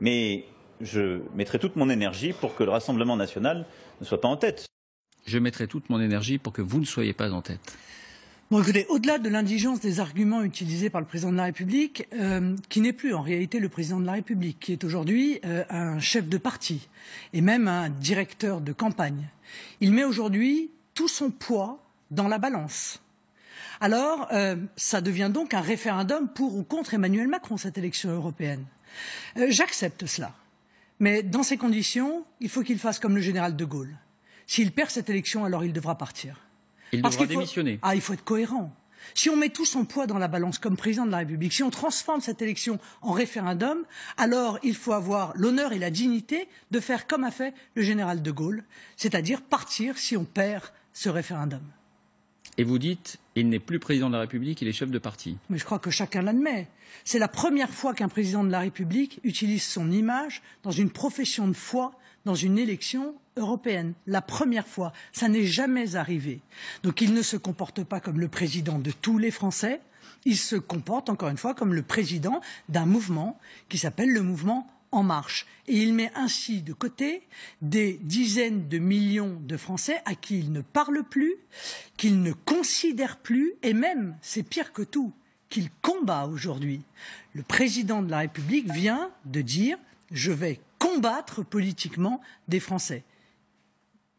mais je mettrai toute mon énergie pour que le Rassemblement national ne soit pas en tête. Je mettrai toute mon énergie pour que vous ne soyez pas en tête. Bon, écoutez, au-delà de l'indigence des arguments utilisés par le président de la République, euh, qui n'est plus en réalité le président de la République, qui est aujourd'hui euh, un chef de parti et même un directeur de campagne, il met aujourd'hui tout son poids dans la balance. Alors, euh, ça devient donc un référendum pour ou contre Emmanuel Macron, cette élection européenne. Euh, j'accepte cela. Mais dans ces conditions, il faut qu'il fasse comme le général de Gaulle. S'il perd cette élection, alors il devra partir. Il devra démissionner. Ah, il faut être cohérent. Si on met tout son poids dans la balance comme président de la République, si on transforme cette élection en référendum, alors il faut avoir l'honneur et la dignité de faire comme a fait le général de Gaulle, c'est-à-dire partir si on perd ce référendum et vous dites il n'est plus président de la République, il est chef de parti. Mais je crois que chacun l'admet. C'est la première fois qu'un président de la République utilise son image dans une profession de foi, dans une élection européenne. La première fois. Ça n'est jamais arrivé. Donc il ne se comporte pas comme le président de tous les Français. Il se comporte, encore une fois, comme le président d'un mouvement qui s'appelle le mouvement en marche. Et il met ainsi de côté des dizaines de millions de Français à qui il ne parle plus, qu'il ne considère plus, et même, c'est pire que tout, qu'il combat aujourd'hui. Le président de la République vient de dire je vais combattre politiquement des Français.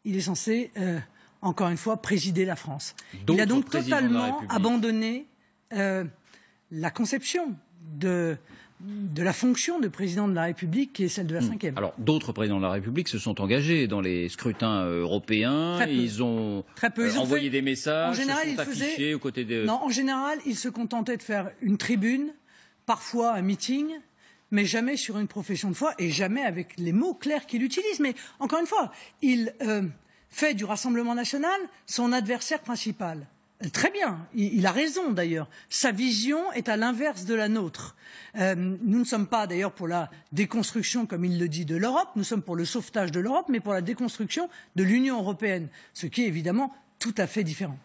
Il est censé, euh, encore une fois, présider la France. Il a donc totalement abandonné euh, la conception de, de la fonction de président de la République qui est celle de la hmm. cinquième. Alors d'autres présidents de la République se sont engagés dans les scrutins euh, européens. Ils ont euh, envoyé des messages. En général, se des... Non, en général, ils se contentaient de faire une tribune, parfois un meeting, mais jamais sur une profession de foi et jamais avec les mots clairs qu'il utilise. Mais encore une fois, il euh, fait du Rassemblement national son adversaire principal. Très bien, il, a raison d'ailleurs. Sa vision est à l'inverse de la nôtre. Euh, nous ne sommes pas d'ailleurs pour la déconstruction, comme il le dit, de l'Europe, nous sommes pour le sauvetage de l'Europe, mais pour la déconstruction de l'Union européenne, ce qui est évidemment tout à fait différent.